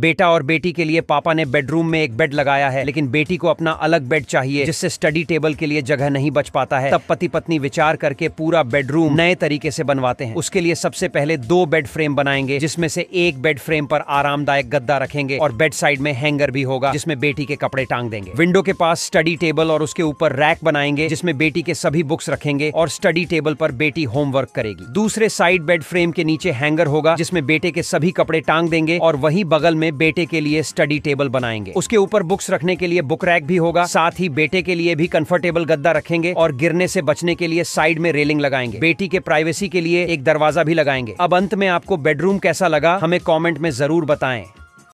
बेटा और बेटी के लिए पापा ने बेडरूम में एक बेड लगाया है लेकिन बेटी को अपना अलग बेड चाहिए जिससे स्टडी टेबल के लिए जगह नहीं बच पाता है तब पति पत्नी विचार करके पूरा बेडरूम नए तरीके से बनवाते हैं उसके लिए सबसे पहले दो बेड फ्रेम बनाएंगे जिसमें से एक बेड फ्रेम पर आरामदायक गद्दा रखेंगे और बेड साइड में हैंगर भी होगा जिसमें बेटी के कपड़े टांग देंगे विंडो के पास स्टडी टेबल और उसके ऊपर रैक बनाएंगे जिसमें बेटी के सभी बुक्स रखेंगे और स्टडी टेबल पर बेटी होमवर्क करेगी दूसरे साइड बेड फ्रेम के नीचे हैंगर होगा जिसमें बेटे के सभी कपड़े टांग देंगे और वही बगल में में बेटे के लिए स्टडी टेबल बनाएंगे उसके ऊपर बुक्स रखने के लिए बुक रैक भी होगा साथ ही बेटे के लिए भी कंफर्टेबल गद्दा रखेंगे और गिरने से बचने के लिए साइड में रेलिंग लगाएंगे बेटी के प्राइवेसी के लिए एक दरवाजा भी लगाएंगे अब अंत में आपको बेडरूम कैसा लगा हमें कॉमेंट में जरूर बताएं